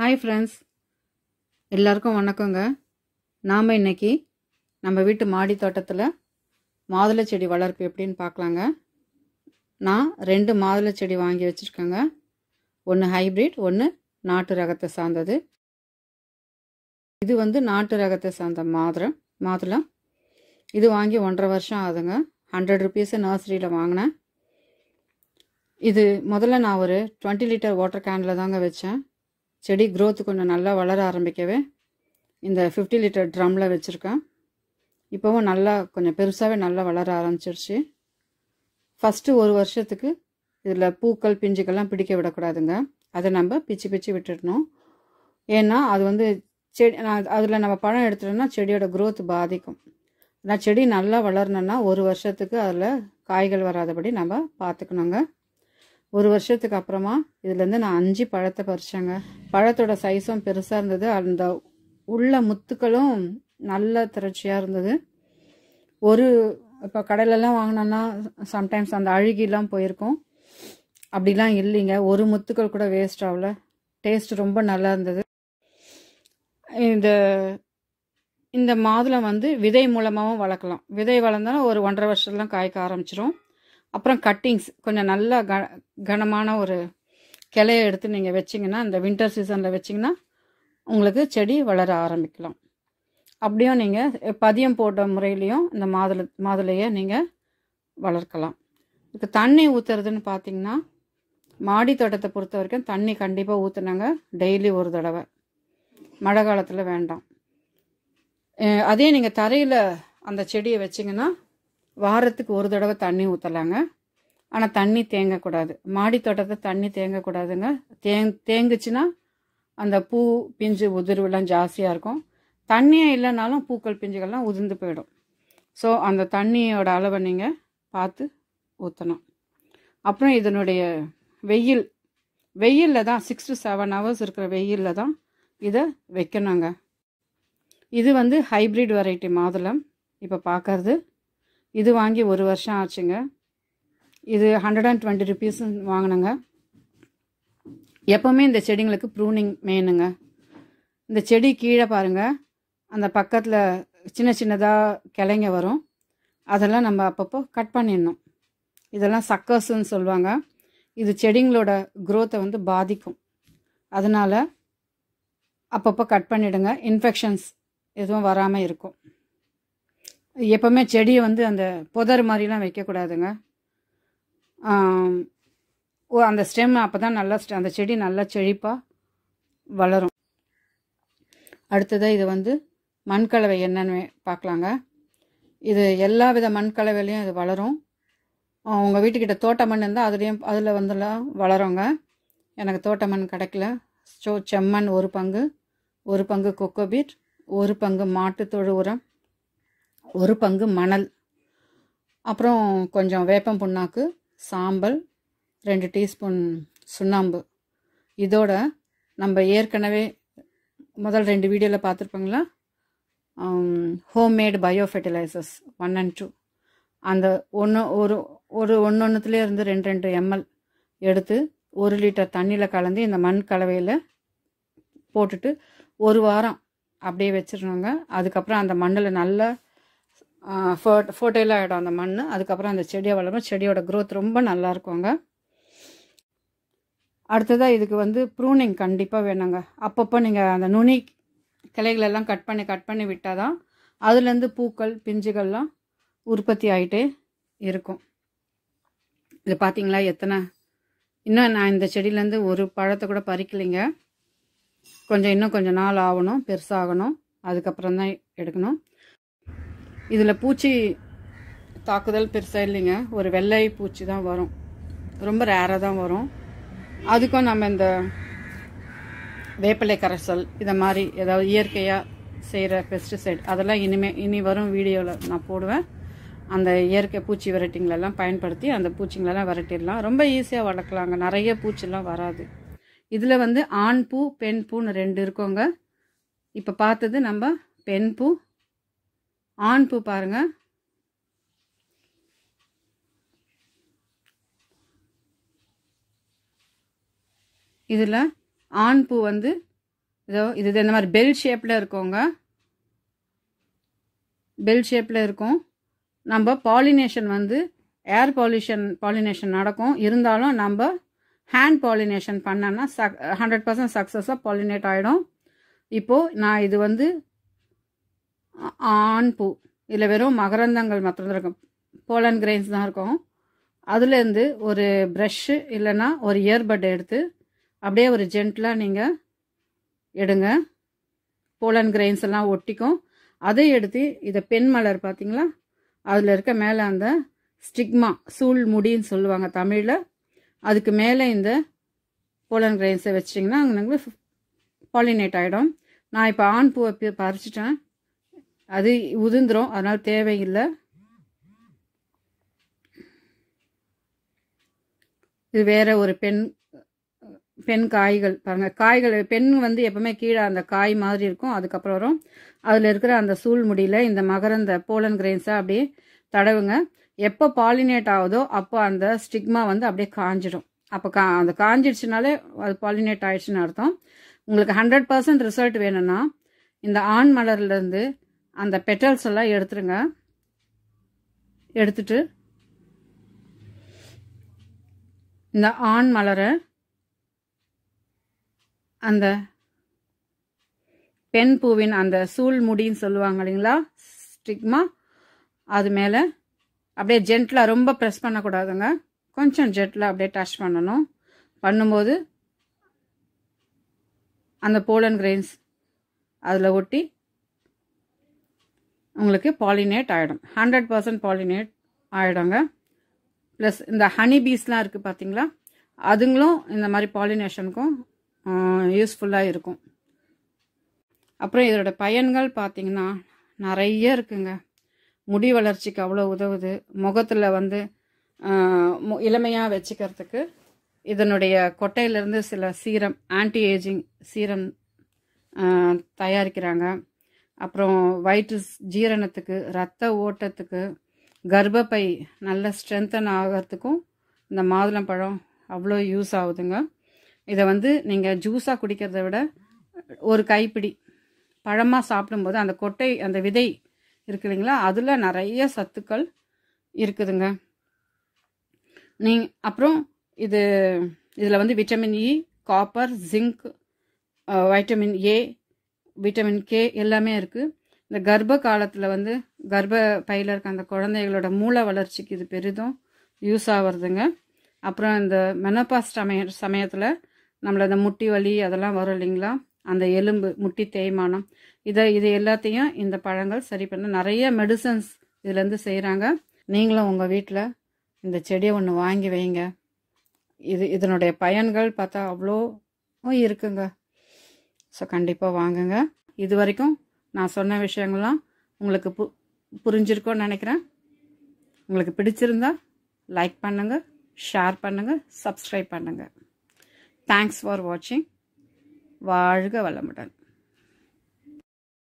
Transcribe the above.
hi friends எல்லாருக்கும் வணக்கங்க நாம் இன்னைக்கு நம்ம வீட்டு மாடி தோட்டத்தில் மாதுளை செடி வளர்ப்பு எப்படின்னு பார்க்கலாங்க நான் ரெண்டு மாதுளை செடி வாங்கி வச்சுருக்கேங்க ஒன்று ஹைப்ரிட் ஒன்று நாட்டு ரகத்தை சார்ந்தது இது வந்து நாட்டு ரகத்தை சார்ந்த மாதுளை மாதுளை இது வாங்கி ஒன்றரை வருஷம் ஆகுதுங்க ஹண்ட்ரட் ருபீஸு நர்சரியில் வாங்கினேன் இது முதல்ல நான் ஒரு டுவெண்ட்டி லிட்டர் வாட்டர் கேனில் தாங்க வச்சேன் செடி க்ரோத்து கொஞ்சம் நல்லா வளர ஆரம்பிக்கவே இந்த ஃபிஃப்டி லிட்டர் ட்ரம்மில் வச்சுருக்கேன் இப்போவும் நல்லா கொஞ்சம் பெருசாகவே நல்லா வளர ஆரம்பிச்சிருச்சு ஃபஸ்ட்டு ஒரு வருஷத்துக்கு இதில் பூக்கள் பிஞ்சுக்கள்லாம் பிடிக்க விடக்கூடாதுங்க அதை நம்ம பிச்சு பிச்சு விட்டுடணும் ஏன்னா அது வந்து செடி அதில் நம்ம பழம் எடுத்துட்டோம்னா செடியோட க்ரோத் பாதிக்கும் நான் செடி நல்லா வளரணுன்னா ஒரு வருஷத்துக்கு அதில் காய்கள் வராதபடி நம்ம பார்த்துக்கணுங்க ஒரு வருஷத்துக்கு அப்புறமா இதுலேருந்து நான் அஞ்சு பழத்தை பறித்தேங்க பழத்தோட சைஸும் பெருசாக இருந்தது அந்த உள்ள முத்துக்களும் நல்ல திரட்சியாக இருந்தது ஒரு இப்போ கடையிலலாம் வாங்கினோன்னா சம்டைம்ஸ் அந்த அழுகிலாம் போயிருக்கோம் அப்படிலாம் இல்லைங்க ஒரு முத்துக்கள் கூட வேஸ்ட் ஆகல டேஸ்ட் ரொம்ப நல்லா இருந்தது இந்த இந்த மாதுளை வந்து விதை மூலமாகவும் வளர்க்கலாம் விதை வளர்ந்தாலும் ஒரு ஒன்றரை வருஷத்துலாம் காய்க்க ஆரம்பிச்சிடும் அப்புறம் கட்டிங்ஸ் கொஞ்சம் நல்ல க கனமான ஒரு கிளையை எடுத்து நீங்கள் வச்சிங்கன்னா இந்த வின்டர் சீசனில் வச்சிங்கன்னா உங்களுக்கு செடி வளர ஆரம்பிக்கலாம் அப்படியும் நீங்கள் பதியம் போட்ட முறையிலையும் இந்த மாதுளை மாதுளையை நீங்கள் வளர்க்கலாம் இதுக்கு தண்ணி ஊற்றுறதுன்னு பார்த்தீங்கன்னா மாடி தோட்டத்தை பொறுத்த வரைக்கும் தண்ணி கண்டிப்பாக ஊற்றுனாங்க டெய்லி ஒரு தடவை மழை காலத்தில் வேண்டாம் அதே நீங்கள் தரையில் அந்த செடியை வச்சிங்கன்னா வாரத்துக்கு ஒரு தடவை தண்ணி ஊற்றலாங்க ஆனால் தண்ணி தேங்கக்கூடாது மாடி தோட்டத்தை தண்ணி தேங்கக்கூடாதுங்க தேங் தேங்குச்சுன்னா அந்த பூ பிஞ்சு உதிர்வுலாம் ஜாஸ்தியாக இருக்கும் தண்ணியே இல்லைனாலும் பூக்கள் பிஞ்சுகள்லாம் உதிர்ந்து போயிடும் ஸோ அந்த தண்ணியோட அளவை நீங்கள் பார்த்து ஊற்றணும் அப்புறம் இதனுடைய வெயில் வெயிலில் தான் சிக்ஸ் டு செவன் ஹவர்ஸ் இருக்கிற வெயிலில் தான் இதை வைக்கணுங்க இது வந்து ஹைப்ரிட் வெரைட்டி மாதுளம் இப்போ பார்க்கறது இது வாங்கி ஒரு வருஷம் ஆச்சுங்க இது ஹண்ட்ரட் அண்ட் டுவெண்ட்டி ருபீஸ் வாங்கினேங்க எப்போவுமே இந்த செடிங்களுக்கு ப்ரூனிங் மெயினுங்க இந்த செடி கீழே பாருங்கள் அந்த பக்கத்தில் சின்ன சின்னதாக கிளைங்க வரும் அதெல்லாம் நம்ம அப்பப்போ கட் பண்ணிடணும் இதெல்லாம் சக்கர்ஸுன்னு சொல்லுவாங்க இது செடிங்களோட க்ரோத்தை வந்து பாதிக்கும் அதனால் அப்பப்போ கட் பண்ணிவிடுங்க இன்ஃபெக்ஷன்ஸ் எதுவும் வராமல் இருக்கும் எப்போவுமே செடியை வந்து அந்த புதர் மாதிரிலாம் வைக்கக்கூடாதுங்க அந்த ஸ்டெம் அப்போ தான் நல்லா அந்த செடி நல்லா செழிப்பாக வளரும் அடுத்ததாக இது வந்து மண்கலவை என்னன்னு பார்க்கலாங்க இது எல்லா வித மண்கலவையிலையும் இது வளரும் உங்கள் வீட்டுக்கிட்ட தோட்ட மண் இருந்தால் அதுலேயும் அதில் வந்துலாம் வளருங்க எனக்கு தோட்ட மண் கிடைக்கல ஸோ செம்மண் ஒரு பங்கு ஒரு பங்கு கொக்கோபீட் ஒரு பங்கு தொழு உரம் ஒரு பங்கு மணல் அப்புறம் கொஞ்சம் வேப்பம் புண்ணாக்கு சாம்பல் ரெண்டு டீஸ்பூன் சுண்ணாம்பு இதோட நம்ம ஏற்கனவே முதல் ரெண்டு வீடியோவில் பார்த்துருப்பாங்களா மேடு bio fertilizers one and two அந்த ஒன்று ஒரு ஒரு ஒன்று ஒன்றுத்துலேயே இருந்து ரெண்டு ரெண்டு எம்எல் எடுத்து ஒரு லிட்டர் தண்ணியில் கலந்து இந்த மண் கலவையில் போட்டுட்டு ஒரு வாரம் அப்படியே வச்சிருந்தாங்க அதுக்கப்புறம் அந்த மண்ணில் நல்லா ஃபர்ட் ஃபர்டைல் ஆகிடும் அந்த மண் அதுக்கப்புறம் அந்த செடியை வளரும் செடியோட க்ரோத் ரொம்ப நல்லா இருக்குங்க அடுத்ததாக இதுக்கு வந்து ப்ரூனிங் கண்டிப்பாக வேணுங்க அப்பப்போ நீங்கள் அந்த நுனி கிளைகளெல்லாம் கட் பண்ணி கட் பண்ணி விட்டால் தான் அதுலேருந்து பூக்கள் பிஞ்சுகள்லாம் உற்பத்தி ஆகிட்டே இருக்கும் இது பார்த்தீங்களா எத்தனை இன்னும் நான் இந்த செடியிலேருந்து ஒரு பழத்தை கூட பறிக்கலைங்க கொஞ்சம் இன்னும் கொஞ்சம் நாள் ஆகணும் பெருசாகணும் அதுக்கப்புறம் தான் எடுக்கணும் இதில் பூச்சி தாக்குதல் பெருசாக இல்லைங்க ஒரு வெள்ளை பூச்சி தான் வரும் ரொம்ப ரேராக தான் வரும் அதுக்கும் நம்ம இந்த வேப்பிலை கரைசல் இதை மாதிரி ஏதாவது இயற்கையாக செய்கிற பெஸ்டிசைட் அதெல்லாம் இனிமேல் இனி வரும் வீடியோவில் நான் போடுவேன் அந்த இயற்கை பூச்சி விரட்டிங்களெல்லாம் பயன்படுத்தி அந்த பூச்சிங்களெல்லாம் விரட்டிடலாம் ரொம்ப ஈஸியாக வளர்க்கலாங்க நிறைய பூச்சிலாம் வராது இதில் வந்து ஆண் பூ பெண் பூன்னு ரெண்டு இருக்கோங்க இப்போ பார்த்தது நம்ம பெண் பூ ஆண் பூ பாருங்க இதில் ஆண் பூ வந்து இதோ இது இந்த மாதிரி பெல் ஷேப்பில் இருக்கோங்க பெல் ஷேப்பில் இருக்கும் நம்ம பாலினேஷன் வந்து ஏர் பாலிஷன் பாலினேஷன் நடக்கும் இருந்தாலும் நம்ம ஹேண்ட் பாலினேஷன் பண்ணோன்னா சக் ஹண்ட்ரட் பர்சன்ட் சக்ஸஸாக பாலினேட் ஆகிடும் இப்போது நான் இது வந்து ஆண் பூ இதில் வெறும் மகரந்தங்கள் மாத்திரம்தான் இருக்கும் போலன் கிரெயின்ஸ் தான் இருக்கும் அதுலேருந்து ஒரு ப்ரஷ்ஷு இல்லைன்னா ஒரு இயர்பட் எடுத்து அப்படியே ஒரு ஜென்டிலாக நீங்கள் எடுங்க போலன் கிரெயின்ஸ் எல்லாம் ஒட்டிக்கும் அதை எடுத்து இதை பெண் மலர் பார்த்தீங்களா அதில் இருக்க மேலே அந்த ஸ்டிக்மா சூழ் முடின்னு சொல்லுவாங்க தமிழில் அதுக்கு மேலே இந்த போலன் கிரெயின்ஸை வச்சிங்கன்னா அங்கே பாலினேட் ஆகிடும் நான் இப்போ ஆண் பூவை பறிச்சிட்டேன் அது உதிர்ந்துடும் அதனால் தேவையில்லை இது வேற ஒரு பெண் பெண் காய்கள் பாருங்கள் காய்கள் பெண் வந்து எப்பவுமே கீழே அந்த காய் மாதிரி இருக்கும் அதுக்கப்புறம் வரும் அதில் இருக்கிற அந்த சூழ் முடியல இந்த மகரந்த போலன் கிரெயின்ஸாக அப்படியே தடவுங்க எப்போ பாலினேட் ஆகுதோ அப்போ அந்த ஸ்டிக்மா வந்து அப்படியே காஞ்சிடும் அப்போ கா அந்த காஞ்சிடுச்சுனாலே அது பாலினேட் ஆயிடுச்சுன்னு அர்த்தம் உங்களுக்கு ஹண்ட்ரட் பர்சன்ட் ரிசல்ட் வேணும்னா இந்த ஆண் மலர்லேருந்து அந்த பெட்டல்ஸ் எல்லாம் எடுத்துருங்க எடுத்துட்டு இந்த ஆண் மலரை அந்த பெண் பூவின் அந்த சூழ் முடின்னு சொல்லுவாங்க இல்லைங்களா ஸ்டிக்மா அது மேலே அப்படியே ஜென்டில் ரொம்ப ப்ரெஸ் பண்ணக்கூடாதுங்க கொஞ்சம் ஜெட்டில் அப்படியே டச் பண்ணணும் பண்ணும்போது அந்த போலன் கிரெயின்ஸ் அதில் ஒட்டி உங்களுக்கு பாலினேட் ஆகிடும் ஹண்ட்ரட் பர்சன்ட் பாலினேட் ஆகிடுங்க ப்ளஸ் இந்த ஹனி பீஸ்லாம் இருக்குது பார்த்தீங்களா அதுங்களும் இந்த மாதிரி பாலினேஷனுக்கும் யூஸ்ஃபுல்லாக இருக்கும் அப்புறம் இதோட பயன்கள் பார்த்தீங்கன்னா நிறைய இருக்குங்க முடி வளர்ச்சிக்கு அவ்வளோ உதவுது முகத்தில் வந்து இளமையாக வச்சுக்கிறதுக்கு இதனுடைய கொட்டையிலேருந்து சில சீரம் ஆன்டி ஏஜிங் சீரம் தயாரிக்கிறாங்க அப்புறம் வயிற்று ஜீரணத்துக்கு ரத்த ஓட்டத்துக்கு கர்ப்பப்பை நல்ல ஸ்ட்ரென்தன் ஆகிறதுக்கும் இந்த மாதுளம்பழம் அவ்வளோ யூஸ் ஆகுதுங்க இதை வந்து நீங்கள் ஜூஸாக குடிக்கிறத விட ஒரு கைப்பிடி பழமாக சாப்பிடும்போது அந்த கொட்டை அந்த விதை இருக்கு இல்லைங்களா அதில் நிறைய சத்துக்கள் இருக்குதுங்க நீ அப்புறம் இது இதில் வந்து vitamin E copper zinc vitamin A vitamin K எல்லாமே இருக்குது இந்த கர்ப்ப காலத்தில் வந்து கர்ப்ப பையில் இருக்க அந்த குழந்தைகளோட மூளை வளர்ச்சிக்கு இது பெரிதும் யூஸ் ஆகிறதுங்க அப்புறம் இந்த மெனப்பாஸ் சமய சமயத்தில் நம்மளை இந்த முட்டி வலி அதெல்லாம் வரும் இல்லைங்களா அந்த எலும்பு முட்டி தேய்மானம் இதை இது எல்லாத்தையும் இந்த பழங்கள் சரி பண்ண நிறைய மெடிசன்ஸ் இதுலேருந்து செய்கிறாங்க நீங்களும் உங்கள் வீட்டில் இந்த செடியை ஒன்று வாங்கி வைங்க இது இதனுடைய பயன்கள் பார்த்தா அவ்வளோ இருக்குங்க ஸோ கண்டிப்பாக வாங்குங்க இது வரைக்கும் நான் சொன்ன விஷயங்கள்லாம் உங்களுக்கு பு புரிஞ்சிருக்கோன்னு நினைக்கிறேன் உங்களுக்கு பிடிச்சிருந்தா லைக் பண்ணுங்கள் ஷேர் பண்ணுங்கள் சப்ஸ்கிரைப் பண்ணுங்கள் தேங்க்ஸ் ஃபார் வாட்சிங் வாழ்க வளமுடன்